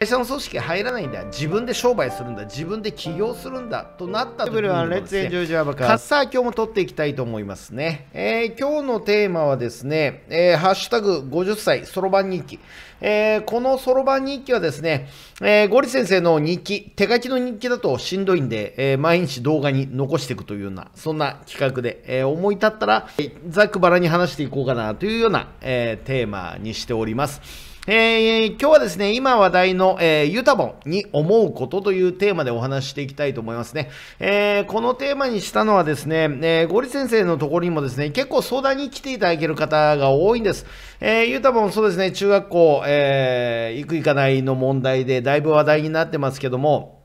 会社の組織入らないんだ自分で商売するんだ自分で起業するんだとなった時にねカッサー今日も取っていきたいと思いますね、えー、今日のテーマはですね、えー、ハッシュタグ50歳そろばん日記、えー、このそろばん日記はですね、えー、ゴリ先生の日記手書きの日記だとしんどいんで、えー、毎日動画に残していくというようなそんな企画で、えー、思い立ったらざっくばらに話していこうかなというような、えー、テーマにしておりますえー、今日はですね、今話題の、えー、ユタボンに思うことというテーマでお話していきたいと思いますね。えー、このテーマにしたのはですね、えー、ゴリ先生のところにもですね、結構相談に来ていただける方が多いんです。えー、ユタボン、そうですね、中学校、えー、行く行かないの問題でだいぶ話題になってますけども、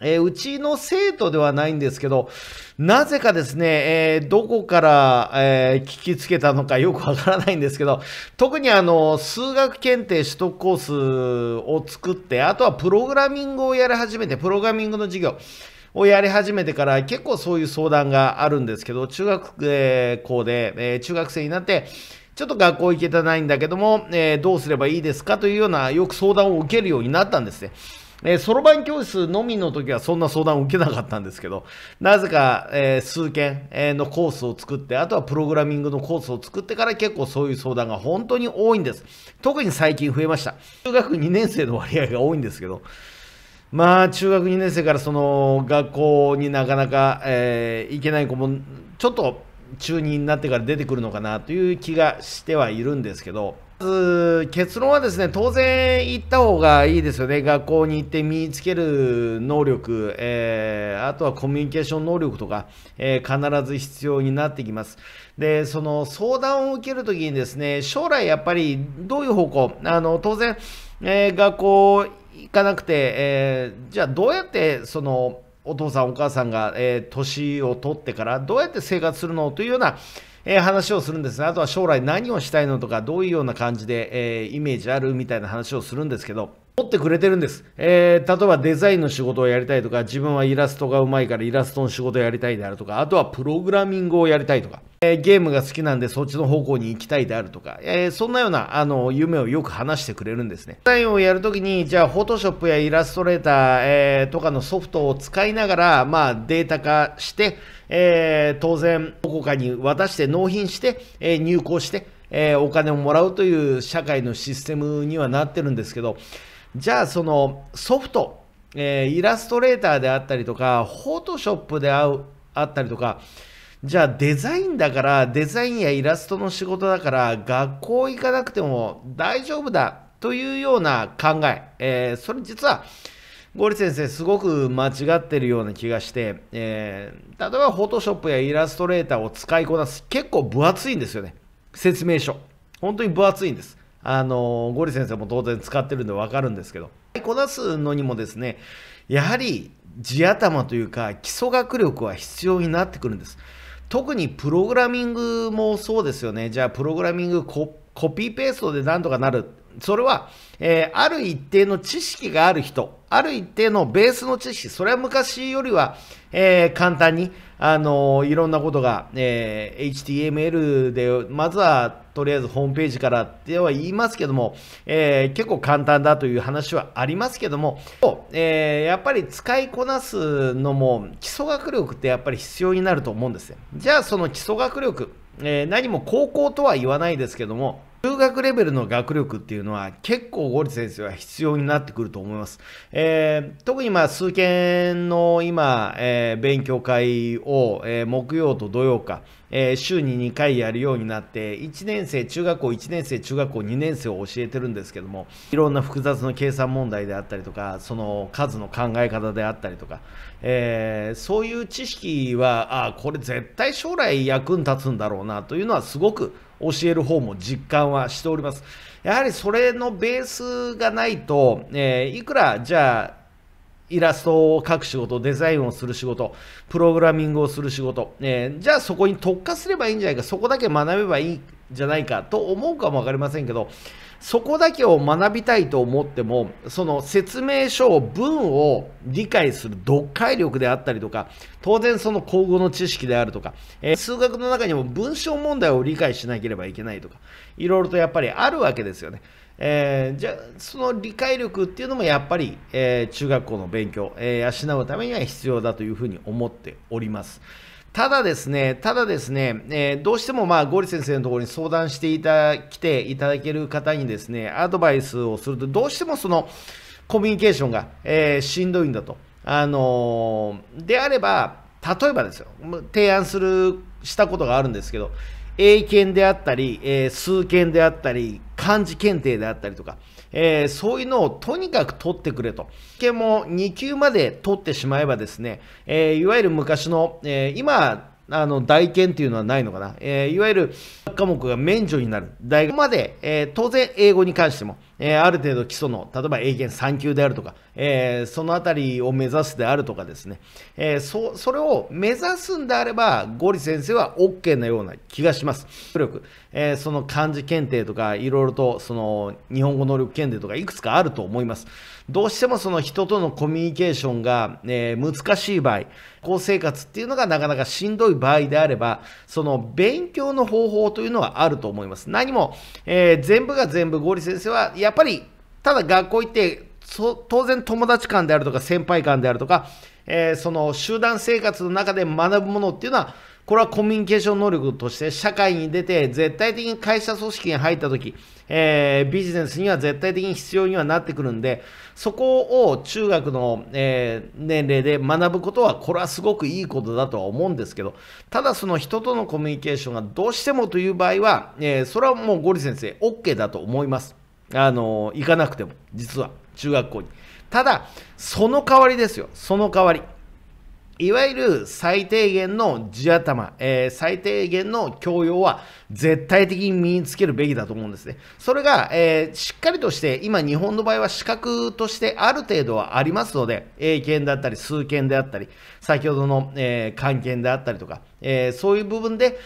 えー、うちの生徒ではないんですけど、なぜかですね、えー、どこから、えー、聞きつけたのかよくわからないんですけど、特にあの、数学検定取得コースを作って、あとはプログラミングをやり始めて、プログラミングの授業をやり始めてから結構そういう相談があるんですけど、中学校で、え中学生になって、ちょっと学校行けてないんだけども、えどうすればいいですかというような、よく相談を受けるようになったんですね。えそろばん教室のみの時はそんな相談を受けなかったんですけど、なぜか、えー、数件のコースを作って、あとはプログラミングのコースを作ってから結構そういう相談が本当に多いんです。特に最近増えました。中学2年生の割合が多いんですけど、まあ、中学2年生からその学校になかなか、えー、行けない子も、ちょっと中2になってから出てくるのかなという気がしてはいるんですけど、ず結論はですね当然行った方がいいですよね、学校に行って身につける能力、えー、あとはコミュニケーション能力とか、えー、必ず必要になってきます。で、その相談を受けるときにですね、将来やっぱりどういう方向、あの当然、えー、学校行かなくて、えじゃあどうやってそのお父さん、お母さんが、え年を取ってからどうやって生活するのというようなえー、話をするんですが、あとは将来何をしたいのとか、どういうような感じで、えー、イメージあるみたいな話をするんですけど、持ってくれてるんです、えー、例えばデザインの仕事をやりたいとか自分はイラストがうまいからイラストの仕事をやりたいであるとかあとはプログラミングをやりたいとか、えー、ゲームが好きなんでそっちの方向に行きたいであるとか、えー、そんなようなあの夢をよく話してくれるんですねデザインをやるときにじゃあフォトショップやイラストレーター、えとかのソフトを使いながら、まあ、データ化して、え当然どこかに渡して納品して、え入稿して、えお金をもらうという社会のシステムにはなってるんですけどじゃあそのソフト、えー、イラストレーターであったりとか、フォトショップであうあったりとか、じゃあデザインだから、デザインやイラストの仕事だから、学校行かなくても大丈夫だというような考え、えー、それ実は、ゴリ先生、すごく間違ってるような気がして、えー、例えば、フォトショップやイラストレーターを使いこなす、結構分厚いんですよね。説明書。本当に分厚いんです。あのゴリ先生も当然使ってるんで分かるんですけどこなすのにもですねやはり地頭というか基礎学力は必要になってくるんです特にプログラミングもそうですよねじゃあプログラミングコピーペーストでなんとかなるそれは、えー、ある一定の知識がある人ある一定のベースの知識それは昔よりは、えー、簡単に、あのー、いろんなことが、え HTML でまずはとりあえずホームページからっては言いますけども、えー、結構簡単だという話はありますけども、えー、やっぱり使いこなすのも基礎学力ってやっぱり必要になると思うんですね。じゃあその基礎学力、えー、何も高校とは言わないですけども、中学レベルの学力っていうのは結構ゴリ先生は必要になってくると思います。えー、特にまあ数件の今、えー、勉強会を、えー、木曜と土曜か、え週に2回やるようになって、1年生、中学校1年生、中学校2年生を教えてるんですけども、いろんな複雑な計算問題であったりとか、その数の考え方であったりとか、えそういう知識は、あこれ絶対将来役に立つんだろうなというのはすごく教える方も実感はしております。やはりそれのベースがないと、えー、いくらじゃあ、イラストを描く仕事、デザインをする仕事、プログラミングをする仕事、えー、じゃあそこに特化すればいいんじゃないか、そこだけ学べばいいんじゃないかと思うかもわかりませんけど、そこだけを学びたいと思っても、その説明書を文を理解する読解力であったりとか、当然その口語の知識であるとか、えー、数学の中にも文章問題を理解しなければいけないとか、いろいろとやっぱりあるわけですよね。えー、じゃその理解力っていうのもやっぱり、えー、中学校の勉強、え養うためには必要だというふうに思っております。ただですね、ただですね、えー、どうしてもまあ、ゴリ先生のところに相談していた、来ていただける方にですね、アドバイスをすると、どうしてもその、コミュニケーションが、えー、しんどいんだと。あのー、であれば、例えばですよ、提案する、したことがあるんですけど、英検であったり、えー、数検であったり、漢字検定であったりとか、えー、そういうのをとにかく取ってくれと。試験も2級まで取ってしまえばですね、えー、いわゆる昔の、えー、今、あの、大検っていうのはないのかな。えいわゆる科目が免除になる。大学まで、え当然英語に関しても、えー、ある程度基礎の、例えば英検3級であるとか、えー、そのあたりを目指すであるとかですね、えー、そ、それを目指すんであれば、ゴリ先生は OK なような気がします。努力、えー、その漢字検定とか、いろいろと、その、日本語能力検定とか、いくつかあると思います。どうしてもその人とのコミュニケーションが、えー、難しい場合、高生活っていうのがなかなかしんどい場合であれば、その勉強の方法というのはあると思います。何も、えー、全部が全部、ゴリ先生は、や、やっぱり、ただ学校行って、当然友達間であるとか先輩間であるとか、えー、その集団生活の中で学ぶものっていうのは、これはコミュニケーション能力として社会に出て絶対的に会社組織に入った時、えー、ビジネスには絶対的に必要にはなってくるんで、そこを中学の、えー、年齢で学ぶことは、これはすごくいいことだとは思うんですけど、ただその人とのコミュニケーションがどうしてもという場合は、えー、それはもうゴリ先生、OK だと思います。あの行かなくても実は中学校にただその代わりですよその代わりいわゆる最低限の地頭、えー、最低限の教養は絶対的に身につけるべきだと思うんですね。それが、えー、しっかりとして、今日本の場合は資格としてある程度はありますので、英検だったり、数検であったり、先ほどの、えー、漢検であったりとか、えそういう部分で、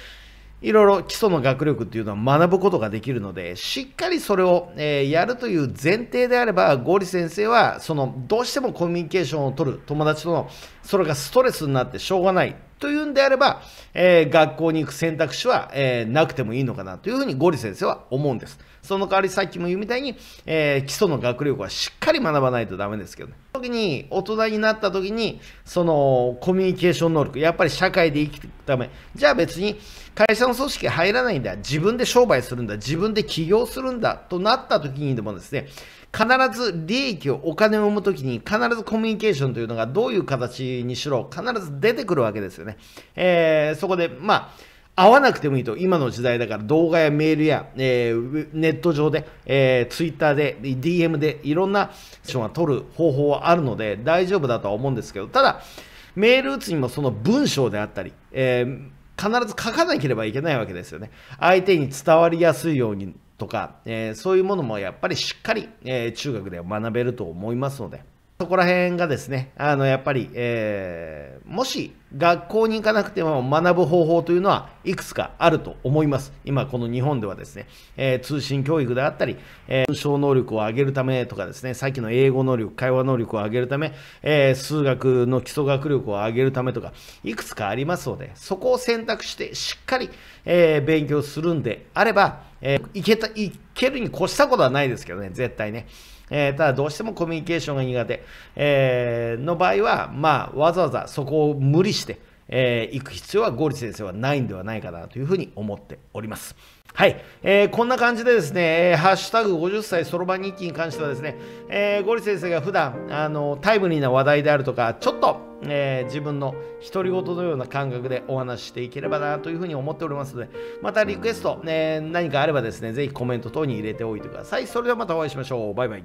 いろいろ基礎の学力っていうのは学ぶことができるので、しっかりそれを、えー、やるという前提であれば、ゴーリ先生は、その、どうしてもコミュニケーションを取る友達との、それがストレスになってしょうがないというんであれば、えー、学校に行く選択肢は、えー、なくてもいいのかなというふうにゴリ先生は思うんです。その代わりさっきも言うみたいに、えー、基礎の学力はしっかり学ばないとダメですけどね。時に、大人になった時に、その、コミュニケーション能力、やっぱり社会で生きていくため、じゃあ別に会社の組織入らないんだ、自分で商売するんだ、自分で起業するんだ、となった時にでもですね、必ず利益をお金を生む時に必ずコミュニケーションというのがどういう形にしろ必ず出てくるわけですよね。えー、そこで、まあ会わなくてもいいと、今の時代だから動画やメールや、えー、ネット上で、えー、ツイッターで、DM でいろんな人が取る方法はあるので大丈夫だとは思うんですけど、ただ、メール打つにもその文章であったり、えー、必ず書かなければいけないわけですよね。相手に伝わりやすいようにとか、えー、そういうものもやっぱりしっかり、え中学では学べると思いますので。そこら辺がですね、あのやっぱり、えー、もし学校に行かなくても学ぶ方法というのはいくつかあると思います。今、この日本ではですね、えー、通信教育であったり、えー、章能力を上げるためとかですね、さっきの英語能力、会話能力を上げるため、えー、数学の基礎学力を上げるためとか、いくつかありますので、そこを選択してしっかり、え勉強するんであれば、えー、いけた、いけるに越したことはないですけどね、絶対ね。えー、ただどうしてもコミュニケーションが苦手、えー、の場合は、まあ、わざわざそこを無理して、えー、行く必要はゴーリ先生はないんではないかなというふうに思っております。はい、えー、こんな感じでですね、えー、ハッシュタグ50歳そろばん日記に関してはですね、えー、ゴリ先生が普段あのタイムリーな話題であるとか、ちょっと、えー、自分の独り言のような感覚でお話ししていければなというふうに思っておりますので、またリクエスト、えー、何かあればですね、ぜひコメント等に入れておいてください。それではまたお会いしましょう。バイバイ。